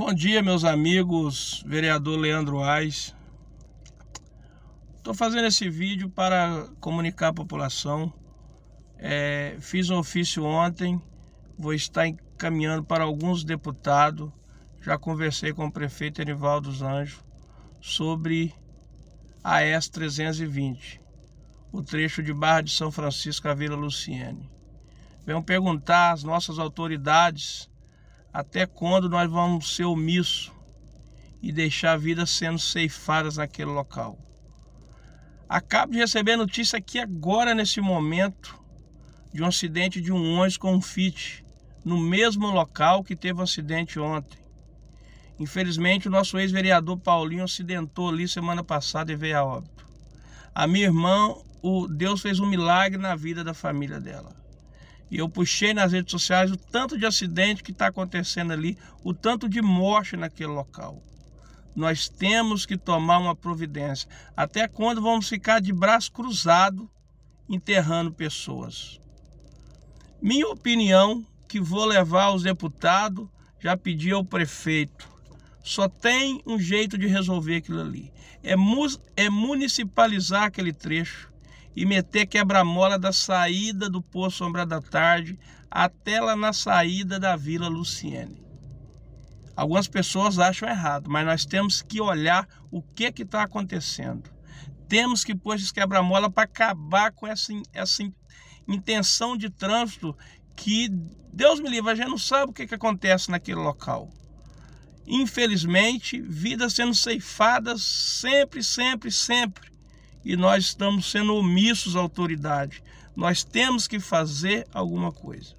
Bom dia, meus amigos, vereador Leandro Ais. Estou fazendo esse vídeo para comunicar à população. É, fiz um ofício ontem, vou estar encaminhando para alguns deputados. Já conversei com o prefeito Enivaldo dos Anjos sobre a S 320, o trecho de Barra de São Francisco à Vila Luciene. Venham perguntar às nossas autoridades até quando nós vamos ser omissos e deixar vidas sendo ceifadas naquele local? Acabo de receber notícia aqui agora, nesse momento, de um acidente de um ônibus com um Fit, no mesmo local que teve o um acidente ontem. Infelizmente, o nosso ex-vereador Paulinho acidentou ali semana passada e veio a óbito. A minha irmã, o Deus fez um milagre na vida da família dela. E eu puxei nas redes sociais o tanto de acidente que está acontecendo ali, o tanto de morte naquele local. Nós temos que tomar uma providência. Até quando vamos ficar de braço cruzado enterrando pessoas? Minha opinião, que vou levar aos deputados, já pedi ao prefeito. Só tem um jeito de resolver aquilo ali. É, é municipalizar aquele trecho e meter quebra-mola da saída do Poço Sombra da Tarde até lá na saída da Vila Luciene. Algumas pessoas acham errado, mas nós temos que olhar o que está acontecendo. Temos que pôr esse quebra-mola para acabar com essa, essa intenção de trânsito que, Deus me livre, a gente não sabe o que, que acontece naquele local. Infelizmente, vidas sendo ceifadas sempre, sempre, sempre e nós estamos sendo omissos à autoridade. Nós temos que fazer alguma coisa.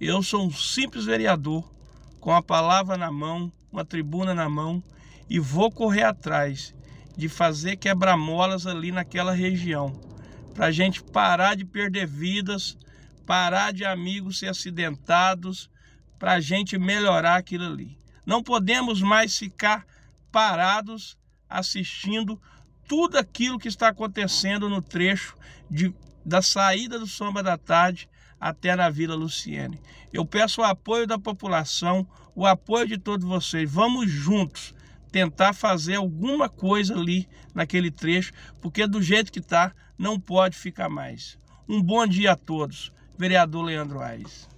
Eu sou um simples vereador, com a palavra na mão, uma tribuna na mão, e vou correr atrás de fazer quebra-molas ali naquela região, para a gente parar de perder vidas, parar de amigos ser acidentados, para a gente melhorar aquilo ali. Não podemos mais ficar parados assistindo tudo aquilo que está acontecendo no trecho de, da saída do Samba da Tarde até na Vila Luciene. Eu peço o apoio da população, o apoio de todos vocês. Vamos juntos tentar fazer alguma coisa ali naquele trecho, porque do jeito que está, não pode ficar mais. Um bom dia a todos. Vereador Leandro Aires.